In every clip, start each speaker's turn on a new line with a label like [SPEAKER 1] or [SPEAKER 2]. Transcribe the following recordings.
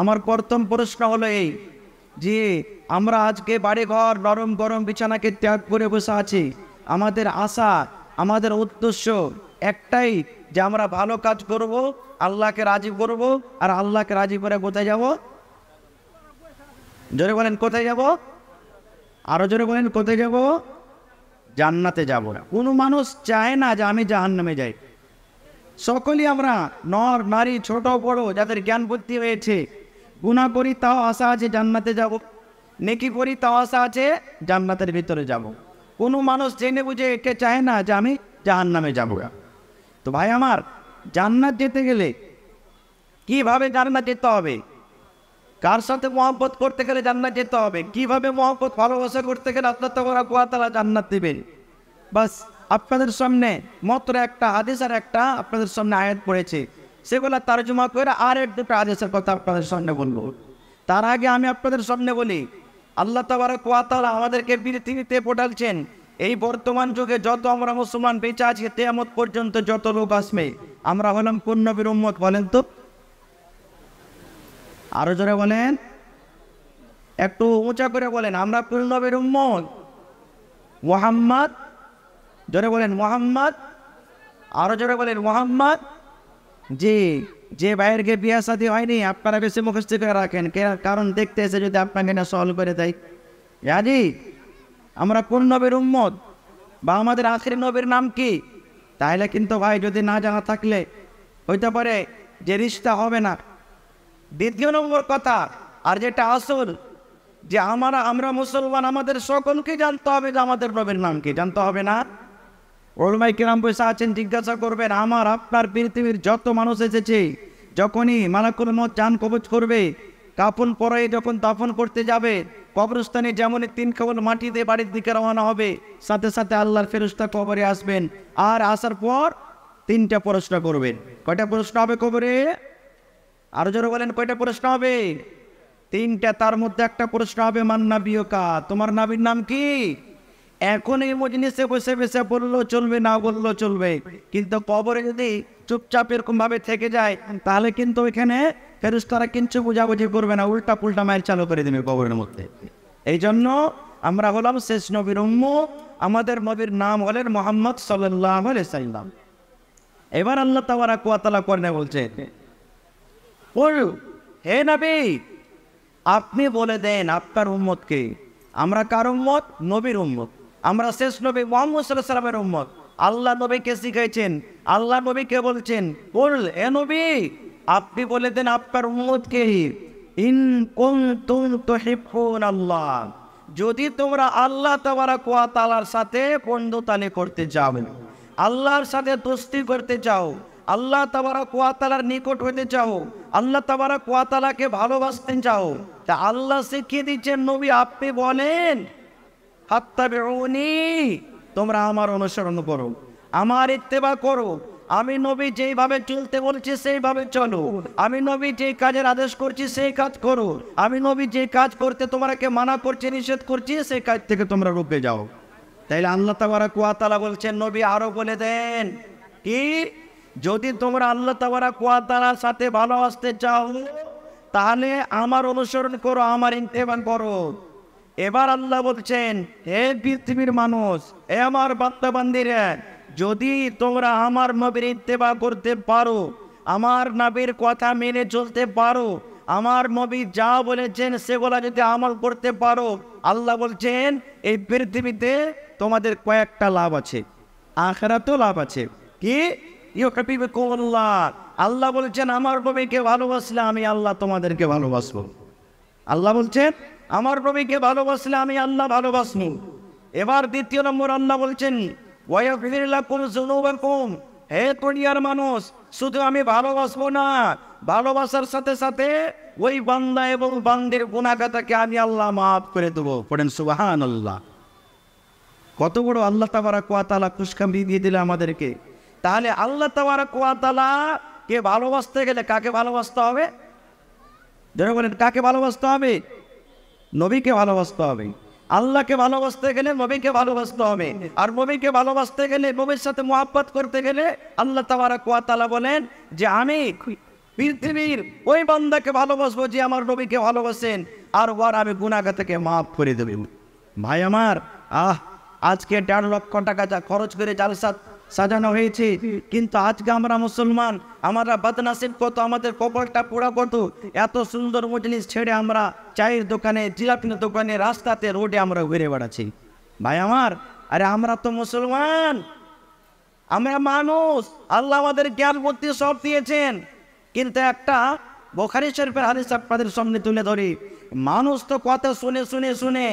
[SPEAKER 1] আমার প্রথম প্রশ্ন হলো এই যে আমরা আজকে বাড়ি ঘর নরম গরম বিছানাকে ত্যাগ করে বসে আছি আমাদের আশা আমাদের উদ্দেশ্য একটাই যে আমরা ভালো কাজ করব আল্লাহকে রাজি করব আর আল্লাহকে রাজি করে কোথায় যাব জোরে বলেন কোথায় যাব আরও জোরে বলেন কোথায় যাব জান্নাতে যাব কোনো মানুষ চায় না যে আমি জাহান্নামে যাই সকলেই আমরা নর নারী ছোট বড় যাদের জ্ঞান বুদ্ধি হয়েছে গুণা করি তাও আশা আছে জান্নাতে যাব নেকি করি তাও আশা আছে জান্নাতের ভিতরে যাব। কোনো মানুষ জেনে বুঝে এটা চায় না যে আমি জাহান নামে যাবো তো ভাই আমার জান্নাত যেতে গেলে কিভাবে জান্নাত যেতে হবে কার সাথে মহব্বত করতে গেলে জান্নাত যেতে হবে কিভাবে মহব্বত ভালোবাসা করতে গেলে আল্লাহ তবরা কুয়াতালা জান্নাত দেবেন বাস আপনাদের সামনে মাত্র একটা আদেশ আর একটা আপনাদের সামনে আয়াত পড়েছে সেগুলো তারজমা করে আর এক দুটো আদেশের কথা আপনাদের সামনে বলবো তার আগে আমি আপনাদের সামনে বলি আল্লাহ তাবার কোয়াতাল আমাদেরকে পৃথিবীতে পটালছেন এই বর্তমান যুগে যত আমরা মুসলমান বেঁচে আছি তেমত পর্যন্ত যত লোক আসবে আমরা হলাম কোন উম্মত বলেন তো আরো জোরে বলেন একটু উঁচা করে বলেন আমরা কোন উম্মত মোহাম্মদ জোরে বলেন মোহাম্মদ আরো জোরে বলেন মোহাম্মদ জি যে ভাইয়েরকে বিয়া সাথে হয়নি আপনারা বেশি মুখস্থ করে রাখেন কারণ দেখতে এসে যদি আপনাকে না সলভ করে দেয় ইয়াজি আমরা কোন নবীর উম্মত বা আমাদের আখের নবীর নাম কি তাহলে কিন্তু ভাই যদি না জানা থাকলে হইতে পারে যে রিস্তা হবে না দ্বিতীয় নম্বর কথা আর যেটা আসল যে আমরা আমরা মুসলমান আমাদের সকলকে জানতে হবে যে আমাদের নবীর নাম কি জানতে হবে না ওলমাই কিরাম বসে আছেন জিজ্ঞাসা করবেন আমার আপনার পৃথিবীর যত মানুষ এসেছে যখনই মালাকুল মত চান কবচ করবে কাপন পরে যখন দাফন করতে যাবে কবরস্থানে যেমনই তিন মাটি মাটিতে বাড়ির দিকে রওনা হবে সাথে সাথে আল্লাহর ফেরস্তা কবরে আসবেন আর আসার পর তিনটা প্রশ্ন করবেন কয়টা প্রশ্ন হবে কবরে আরো যারা বলেন কয়টা প্রশ্ন হবে তিনটা তার মধ্যে একটা প্রশ্ন হবে মান্না বিয়কা তোমার নাবির নাম কি এখন এই মজলিসে বসে বসে বললো চলবে না বললো চলবে কিন্তু কবরে যদি চুপচাপ এরকমভাবে থেকে যায় তাহলে কিন্তু ওইখানে ফেরুস্তারা কিন্তু বোঝাবুঝি করবে না উল্টা পুল্টা মায়ের চালু করে দেবে কবরের মধ্যে এই জন্য আমরা হলাম শেষ নবীর উম্ম আমাদের নবীর নাম হলেন মোহাম্মদ সাল্লাহ সাল্লাম এবার আল্লাহ তাওয়ারা কুয়াতালা কর্ণে বল হে নবী আপনি বলে দেন আপনার উম্মতকে আমরা কার উম্মত নবীর উম্মত আমরা শেষ নবী মোহাম্মদ সাল্লাহ সাল্লামের উম্মত আল্লাহ নবীকে শিখাইছেন আল্লাহ নবীকে বলছেন বল এ নবী আপনি বলে দেন আপনার উম্মতকে ইন আল্লাহ যদি তোমরা আল্লাহ তাবারাক ওয়া সাথে বন্ধুতানি করতে চাও আল্লাহর সাথে দোস্তি করতে চাও আল্লাহ তাবারা কোয়াতালার নিকট হইতে চাও আল্লাহ তাবারা কোয়াতালাকে ভালোবাসতে চাও তা আল্লাহ শিখিয়ে দিচ্ছেন নবী আপনি বলেন তোমরা আমার অনুসরণ করো আমার ইত্তেবা করো আমি নবী যেইভাবে চলতে বলছি সেইভাবে চলো আমি নবী যে কাজের আদেশ করছি সেই কাজ করো আমি নবী যে কাজ করতে তোমাকে মানা করছি নিষেধ করছি সেই কাজ থেকে তোমরা রূপে যাও তাইলে আল্লাহ তাবারা কুয়াতালা বলছেন নবী আরও বলে দেন কি যদি তোমরা আল্লাহ তাবারা কুয়াতালার সাথে ভালো আসতে চাও তাহলে আমার অনুসরণ করো আমার ইন্তেবান করো এবার আল্লাহ বলছেন হে পৃথিবীর মানুষ হে আমার বান্দাবান্দিরা যদি তোমরা আমার নবীর ইত্তেবা করতে পারো আমার নবীর কথা মেনে চলতে পারো আমার নবী যা বলেছেন সেগুলা যদি আমল করতে পারো আল্লাহ বলছেন এই পৃথিবীতে তোমাদের কয়েকটা লাভ আছে তো লাভ আছে কি আল্লাহ বলছেন আমার নবীকে ভালোবাসলে আমি আল্লাহ তোমাদেরকে ভালোবাসবো আল্লাহ বলছেন আমার প্রভুকে ভালোবাসলে আমি আল্লাহ ভালোবাসনি এবার দ্বিতীয় নম্বর আল্লাহ বলছেন হে দুনিয়ার মানুষ শুধু আমি ভালোবাসবো না ভালোবাসার সাথে সাথে ওই বান্দা এবং বান্দের গুণাগাতাকে আমি আল্লাহ মাফ করে দেবো পড়েন সুবাহান আল্লাহ কত বড় আল্লাহ তাবারা কোয়াতালা খুশখামি দিয়ে দিলে আমাদেরকে তাহলে আল্লাহ তাবারা কোয়াতালা কে ভালোবাসতে গেলে কাকে ভালোবাসতে হবে ধরে বলেন কাকে ভালোবাসতে হবে নবীকে ভালোবাসতে হবে আল্লাহকে ভালোবাসতে গেলে নবীকে ভালোবাসতে হবে আর নবীকে ভালোবাসতে গেলে নবীর সাথে মোহাব্বত করতে গেলে আল্লাহ তাবারা কোয়াতালা বলেন যে আমি পৃথিবীর ওই বান্দাকে ভালোবাসবো যে আমার নবীকে ভালোবাসেন আর ওর আমি গুণাগা থেকে মাফ করে দেবে ভাই আমার আহ আজকে দেড় লক্ষ টাকা যা খরচ করে জালসাত সাজানো হয়েছে কিন্তু আজকে আমরা মুসলমান আমরা বদনাসিব কত আমাদের কপালটা পোড়া কত এত সুন্দর মজলিস ছেড়ে আমরা চায়ের দোকানে জিলাপিনের দোকানে রাস্তাতে রোডে আমরা ঘুরে বেড়াচ্ছি ভাই আমার আরে আমরা তো মুসলমান আমরা মানুষ আল্লাহ আমাদের জ্ঞান বুদ্ধি সব দিয়েছেন কিন্তু একটা বোখারি শরীফের হাদিস আপনাদের সামনে তুলে ধরি মানুষ তো কথা শুনে শুনে শুনে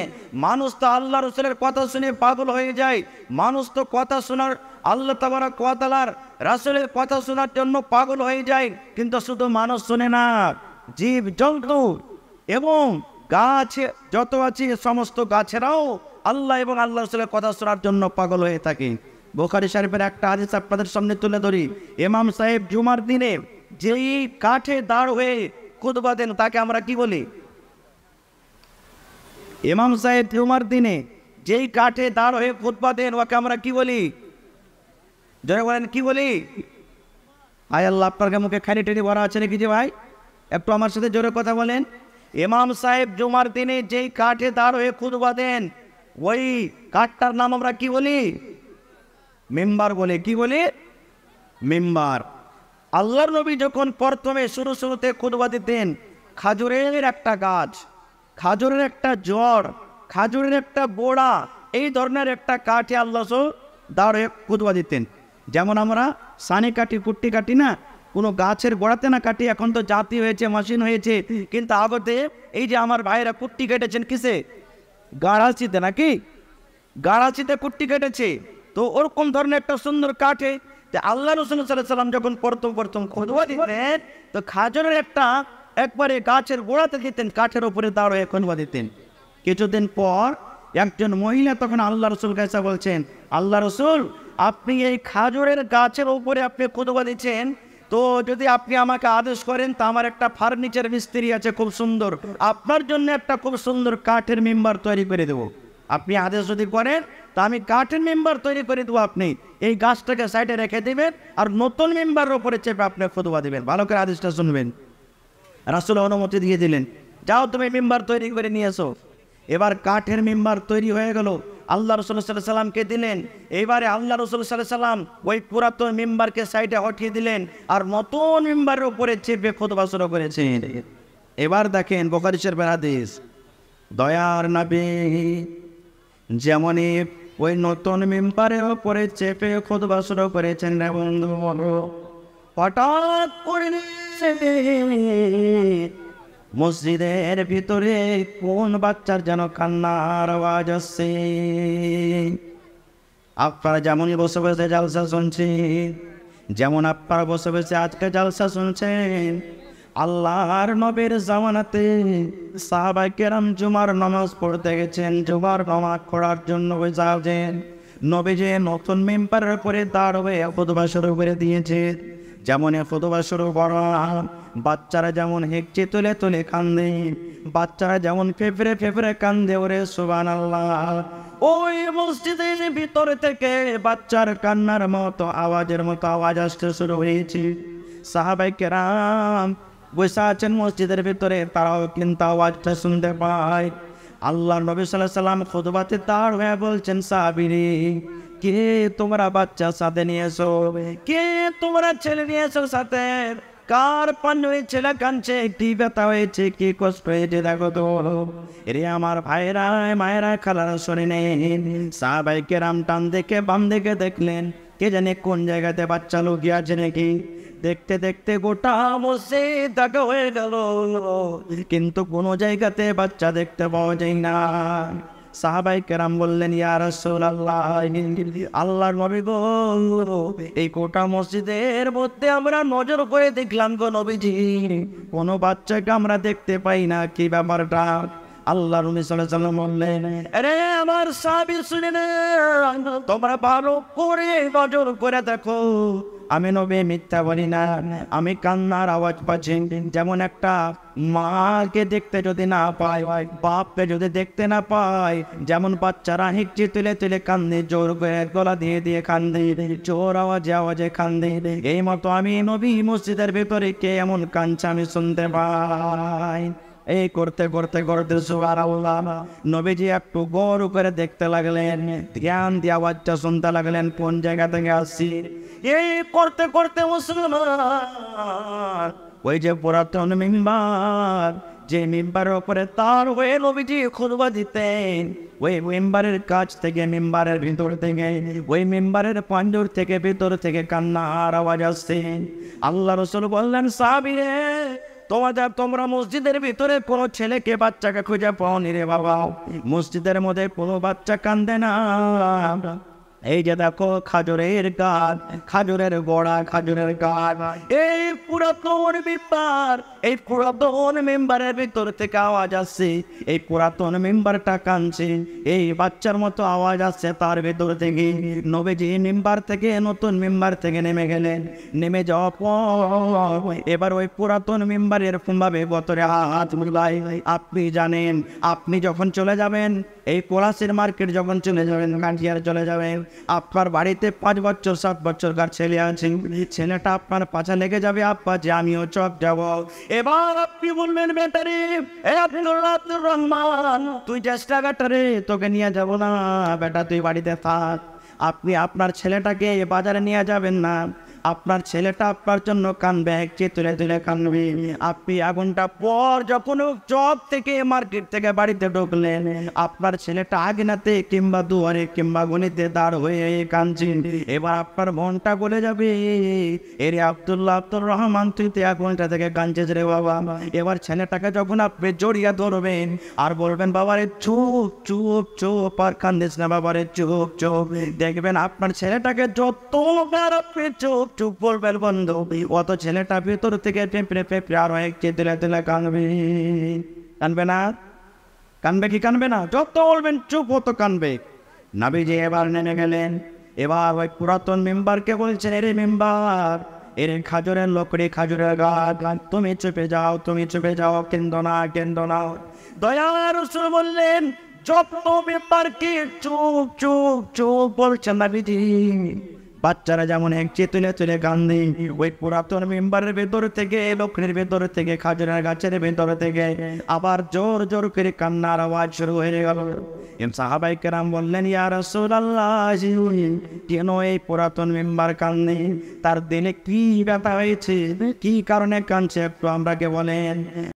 [SPEAKER 1] মানুষ তো আল্লাহ রসুলের কথা শুনে পাগল হয়ে যায় মানুষ তো কথা শোনার আল্লাহ তাবারা কোয়াতালার রাসুলের কথা শোনার জন্য পাগল হয়ে যায় কিন্তু শুধু মানুষ শোনে না জীব জন্তু এবং গাছ যত আছে সমস্ত গাছেরাও আল্লাহ এবং আল্লাহ রসুলের কথা শোনার জন্য পাগল হয়ে থাকে বোখারি শরীফের একটা আদেশ আপনাদের সামনে তুলে ধরি এমাম সাহেব জুমার দিনে যেই কাঠে দাঁড় হয়ে কুদবা দেন তাকে আমরা কি বলি ইমাম সাহেব উমার দিনে যেই কাঠে দাঁড় হয়ে ফুটপা দেন ওকে আমরা কি বলি জয় বলেন কি বলি আয় আল্লাহ আপনার মুখে খানি টেনে ভরা আছে নাকি যে ভাই একটু আমার সাথে জোরে কথা বলেন ইমাম সাহেব জুমার দিনে যেই কাঠে দাঁড় হয়ে খুদবা দেন ওই কাঠটার নাম আমরা কি বলি মেম্বার বলে কি বলি মেম্বার আল্লাহর নবী যখন প্রথমে শুরু শুরুতে খুদবা দিতেন খাজুরের একটা গাছ খাজুরের একটা জ্বর খাজুরের একটা বোড়া এই ধরনের একটা কাঠে আল্লাহ হয়ে কুদবা দিতেন যেমন আমরা সানি কাটি কুট্টি কাটি না কোনো গাছের গোড়াতে না কাটি এখন তো জাতি হয়েছে মেশিন হয়েছে কিন্তু আগতে এই যে আমার ভাইয়েরা কুট্টি কেটেছেন কিসে গাড়াচিতে নাকি গাড়াচিতে কুট্টি কেটেছে তো ওরকম ধরনের একটা সুন্দর কাঠে আল্লাহ রসুল সাল্লাম যখন প্রথম প্রথম খুদবা দিতেন তো খাজরের একটা একবারে গাছের গোড়াতে দিতেন কাঠের ওপরে দাঁড়ো বা দিতেন কিছুদিন পর একজন মহিলা তখন আল্লাহ রসুল কাছে বলছেন আল্লাহ রসুল আপনি এই খাজুরের গাছের উপরে আপনি খুদবা দিচ্ছেন তো যদি আপনি আমাকে আদেশ করেন তা আমার একটা ফার্নিচার মিস্ত্রি আছে খুব সুন্দর আপনার জন্য একটা খুব সুন্দর কাঠের মেম্বার তৈরি করে দেবো আপনি আদেশ যদি করেন তা আমি কাঠের মেম্বার তৈরি করে দেবো আপনি এই গাছটাকে সাইডে রেখে দেবেন আর নতুন মেম্বারের ওপরে চেপে আপনি খুদবা দেবেন ভালো করে আদেশটা শুনবেন রাসুল অনুমতি দিয়ে দিলেন যাও তুমি মেম্বার তৈরি করে নিয়ে এসো এবার কাঠের মেম্বার তৈরি হয়ে গেল আল্লাহ রসুল সাল্লামকে দিলেন এইবারে আল্লাহ রসুল সাল্লাম ওই পুরাতন মেম্বারকে সাইডে হটিয়ে দিলেন আর নতুন মেম্বারের উপরে চেপে খোদবা শুরু করেছেন এবার দেখেন বকারিসের বেড়াদেশ দয়ার নাবি যেমনই ওই নতুন মেম্বারের উপরে চেপে খোদবা শুরু করেছেন বন্ধু বন্ধু হঠাৎ করে মসজিদের ভিতরে কোন বাচ্চার যেন কান্নার আওয়াজ আসছে আপনারা যেমনই বসে বসে জালসা শুনছেন যেমন আপনারা বসে বসে আজকে জালসা শুনছেন আল্লাহর নবীর জামানাতে সাহাবাই কেরাম জুমার নামাজ পড়তে গেছেন জুমার নামাজ পড়ার জন্য ওই যাওয়া নবী যে নতুন মেম্পারের উপরে তার হয়ে শুরু উপরে দিয়েছে যেমন শুরু বাচ্চারা যেমন হেঁকচে তুলে তুলে কান্দে বাচ্চারা যেমন ফেফরে ফেফরে কান্দে ওরে সুবান আল্লাহ ওই মসজিদের ভিতর থেকে বাচ্চার কান্নার মতো আওয়াজের মতো আওয়াজ আসতে শুরু হয়েছে সাহাবাই কেরাম বসে আছেন মসজিদের ভিতরে তারাও কিন্তু আওয়াজটা শুনতে পায় আল্লাহ নবী সাল্লাহ সাল্লাম খুদবাতে তার হয়ে বলছেন সাহাবিরি কে তোমরা বাচ্চা সাথে নিয়ে এসো কে তোমরা ছেলে নিয়ে এসো সাথে কার পান ছেলে কানছে একটি ব্যথা হয়েছে কি কষ্ট হয়েছে দেখো তো এরে আমার ভাইরা মায়েরা খেলার শোনে নেন সাহবাইকে রাম টান দেখে বাম দেখে দেখলেন কে জানে কোন জায়গাতে বাচ্চা লোক আছে নাকি দেখতে দেখতে গোটা মসজিদ দেখা হয়ে গেল কিন্তু কোনো জায়গাতে বাচ্চা দেখতে পাওয়া যায় না সাহাবাই কেরাম বললেন আল্লাহ আল্লাহর নবী গো এই কোটা মসজিদের মধ্যে আমরা নজর করে দেখলাম গো নবীজি কোনো বাচ্চাকে আমরা দেখতে পাই না কি ব্যাপারটা আল্লাহ রুমি সাল্লাম বললেন আরে আমার সাহাবি শুনে তোমরা ভালো করে নজর করে দেখো আমি নবী মিথ্যা বলি না আমি কান্নার আওয়াজ পাচ্ছি যেমন একটা মাকে দেখতে যদি না পায় বাপকে যদি দেখতে না পাই যেমন বাচ্চারা হিকচি তুলে তুলে কান্দে জোর করে গলা দিয়ে দিয়ে কান্দে জোর আওয়াজে আওয়াজে কান্দে এই মতো আমি নবী মসজিদের ভিতরে কে এমন কাঞ্চা আমি শুনতে পাই এই করতে করতে করতে নবীজি একটু গর উপরে দেখতে লাগলেন ধ্যান দিয়ে আওয়াজটা শুনতে লাগলেন কোন জায়গা থেকে আসছি এই করতে করতে মুসলমান ওই যে পুরাতন মেম্বার যে মেম্বারের ওপরে তার হয়ে নবীজি খুলবা দিতেন ওই মেম্বারের কাছ থেকে মেম্বারের ভিতর থেকে ওই মেম্বারের পাঞ্জর থেকে ভিতর থেকে কান্না আর আওয়াজ আসছেন আল্লাহ রসুল বললেন সাবিরে তোমাদের তোমরা মসজিদের ভিতরে কোনো ছেলেকে বাচ্চাকে খুঁজে পাও নি রে বাবা মসজিদের মধ্যে কোনো বাচ্চা কান্দে না এই যে দেখো খাজুরের গাছ খাজুরের গোড়া খাজুরের গাছ এই পুরাতন মেম্বার এই পুরাতন মেম্বারের ভিতর থেকে আওয়াজ আসছে এই পুরাতন মেম্বারটা কানছে এই বাচ্চার মতো আওয়াজ আসছে তার ভিতর থেকে নবীজি মেম্বার থেকে নতুন মেম্বার থেকে নেমে গেলেন নেমে যাওয়া এবার ওই পুরাতন মেম্বার ফোনভাবে বতরে হাত মিলাই আপনি জানেন আপনি যখন চলে যাবেন এই পলাশের মার্কেট যখন চলে যাবেন কাটিয়ার চলে যাবেন আপনার বাড়িতে পাঁচ বছর সাত বছরকার ছেলে আছেন ছেলেটা আপনার পাছা লেগে যাবে আপা যে আমিও চক যাব এবার আপনি বলবেন বেটারে আব্দুর রহমান তুই চেষ্টা বেটারে তোকে নিয়ে যাব না বেটা তুই বাড়িতে থাক আপনি আপনার ছেলেটাকে বাজারে নিয়ে যাবেন না আপনার ছেলেটা আপনার জন্য কানবে একটি তুলে তুলে কানবে আপনি আগুনটা পর যখন জব থেকে মার্কেট থেকে বাড়িতে ঢুকলেন আপনার ছেলেটা আগিনাতে কিংবা দুয়ারে কিংবা গণিতে দাঁড় হয়ে কানছেন এবার আপনার মনটা গলে যাবে এরে আবদুল্লাহ আব্দুর রহমান তুই তো আগুনটা থেকে কানছে রে বাবা এবার ছেলেটাকে যখন আপনি জড়িয়ে ধরবেন আর বলবেন বাবারে চুপ চুপ চুপ আর কান্দিস না বাবারে চুপ চুপ দেখবেন আপনার ছেলেটাকে যত আপনি চুপ চুপ বন্ধু অত ছেলেটা ভেতর থেকে পেঁপড়ে পেঁপড়ে আর দিলে দিলে কানবে কানবে না কানবে কি কানবে না যত বলবেন চুপ কানবে এবার নেমে গেলেন এবার ওই পুরাতন মেম্বারকে বলছেন এরে মেম্বার এর খাজুরের লোকরে গাছ তুমি চুপে যাও তুমি চুপে যাও কেন্দ্র না কেন্দ্র না দয়ার রসুল বললেন যত মেম্বারকে চুপ চুপ চুপ বলছেন নাবিজি বাচ্চারা যেমন এক চলে তুলে দিই ওই পুরাতন মেম্বারের ভেতর থেকে লক্ষ্মীর ভেতর থেকে খাজনার গাছের ভেতর থেকে আবার জোর জোর করে কান্নার আওয়াজ শুরু হয়ে গেল সাহাবাই কেরাম বললেন ইয়ার আল্লাহ কেন এই পুরাতন মেম্বার কান্দে তার দিনে কি ব্যথা হয়েছে কি কারণে কাঁদছে একটু আমরাকে বলেন